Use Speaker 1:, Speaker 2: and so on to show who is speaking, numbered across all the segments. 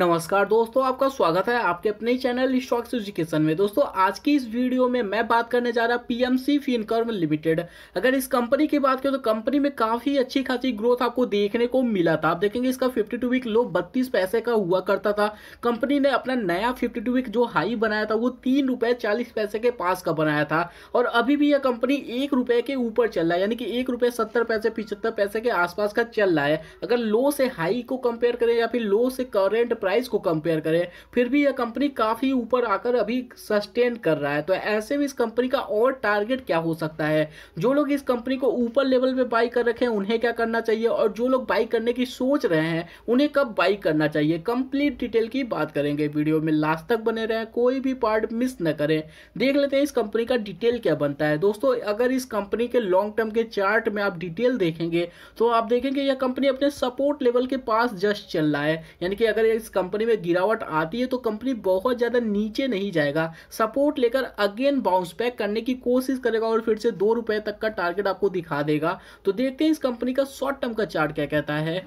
Speaker 1: नमस्कार दोस्तों आपका स्वागत है आपके अपने चैनल स्टॉक्स एजुकेशन में दोस्तों आज की इस वीडियो में मैं बात करने जा रहा पीएमसी फिनकर्म लिमिटेड अगर इस कंपनी की बात करें तो कंपनी में काफी अच्छी खासी ग्रोथ आपको देखने को मिला था आप देखेंगे इसका 52 वीक लो 32 पैसे का हुआ करता था कंपनी ने अपना नया फिफ्टी वीक जो हाई बनाया था वो तीन पैसे के पास का बनाया था और अभी भी यह कंपनी एक के ऊपर चल रहा है यानी कि एक रुपये सत्तर पैसे पिछहत्तर पैसे के आसपास का चल रहा है अगर लो से हाई को कंपेयर करें या फिर लो से करेंट प्राइस को कंपेयर करें फिर भी यह कंपनी काफ़ी ऊपर आकर अभी सस्टेन कर रहा है तो ऐसे में इस कंपनी का और टारगेट क्या हो सकता है जो लोग इस कंपनी को ऊपर लेवल पे बाई कर रखे हैं उन्हें क्या करना चाहिए और जो लोग बाई करने की सोच रहे हैं उन्हें कब बाई करना चाहिए कंप्लीट डिटेल की बात करेंगे वीडियो में लास्ट तक बने रहें कोई भी पार्ट मिस न करें देख लेते हैं इस कंपनी का डिटेल क्या बनता है दोस्तों अगर इस कंपनी के लॉन्ग टर्म के चार्ट में आप डिटेल देखेंगे तो आप देखेंगे यह कंपनी अपने सपोर्ट लेवल के पास जस्ट चल रहा है यानी कि अगर इस कंपनी में गिरावट आती है तो कंपनी बहुत ज़्यादा नीचे नहीं जाएगा सपोर्ट लेकर अगेन बाउंस बैक करने की कोशिश करेगा और फिर से दो रुपये तक का टारगेट आपको दिखा देगा तो देखते हैं इस कंपनी का शॉर्ट टर्म का चार्ट क्या कहता है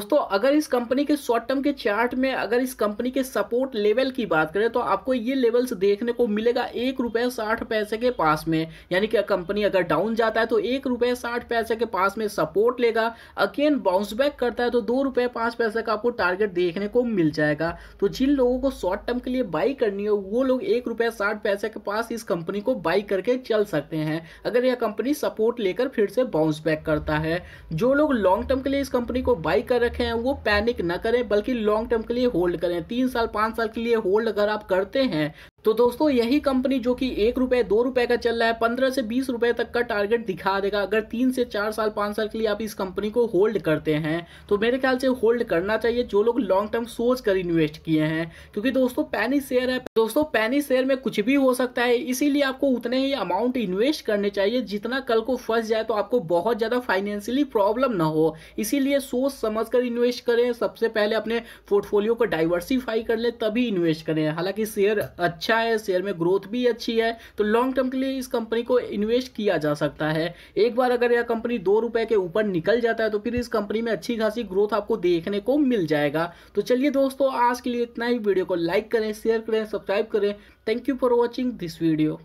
Speaker 1: दोस्तों अगर इस कंपनी के शॉर्ट टर्म के चार्ट में अगर इस कंपनी के सपोर्ट लेवल की बात करें तो आपको ये लेवल्स देखने को मिलेगा एक रुपये साठ पैसे के पास में यानी कि कंपनी अगर डाउन जाता है तो एक रुपये साठ पैसे के पास में सपोर्ट लेगा अगेन बाउंस बैक करता है तो दो रुपये पाँच पैसे का आपको टारगेट देखने को मिल जाएगा तो जिन लोगों को शॉर्ट टर्म के लिए बाई करनी हो वो लोग एक रुपये साठ पैसे के पास इस कंपनी को बाई करके चल सकते हैं अगर यह कंपनी सपोर्ट लेकर फिर से बाउंस बैक करता है जो लोग लॉन्ग टर्म के लिए इस कंपनी को बाई कर रखें वो पैनिक ना करें बल्कि लॉन्ग टर्म के लिए होल्ड करें तीन साल पाँच साल के लिए होल्ड अगर आप करते हैं तो दोस्तों यही कंपनी जो कि एक रुपए दो रुपए का चल रहा है पंद्रह से बीस रुपए तक का टारगेट दिखा देगा अगर तीन से चार साल पांच साल के लिए आप इस कंपनी को होल्ड करते हैं तो मेरे ख्याल से होल्ड करना चाहिए जो लोग लॉन्ग टर्म सोच कर इन्वेस्ट किए हैं क्योंकि दोस्तों पैनी शेयर है दोस्तों पैनी शेयर में कुछ भी हो सकता है इसीलिए आपको उतने ही अमाउंट इन्वेस्ट करने चाहिए जितना कल को फंस जाए तो आपको बहुत ज़्यादा फाइनेंशियली प्रॉब्लम ना हो इसीलिए सोच समझ कर इन्वेस्ट करें सबसे पहले अपने पोर्टफोलियो को डाइवर्सिफाई कर ले तभी इन्वेस्ट करें हालांकि शेयर अच्छा अच्छा है शेयर में ग्रोथ भी अच्छी है तो लॉन्ग टर्म के लिए इस कंपनी को इन्वेस्ट किया जा सकता है एक बार अगर यह कंपनी दो रुपए के ऊपर निकल जाता है तो फिर इस कंपनी में अच्छी खासी ग्रोथ आपको देखने को मिल जाएगा तो चलिए दोस्तों आज के लिए इतना ही वीडियो को लाइक करें शेयर करें सब्सक्राइब करें thank you for watching this video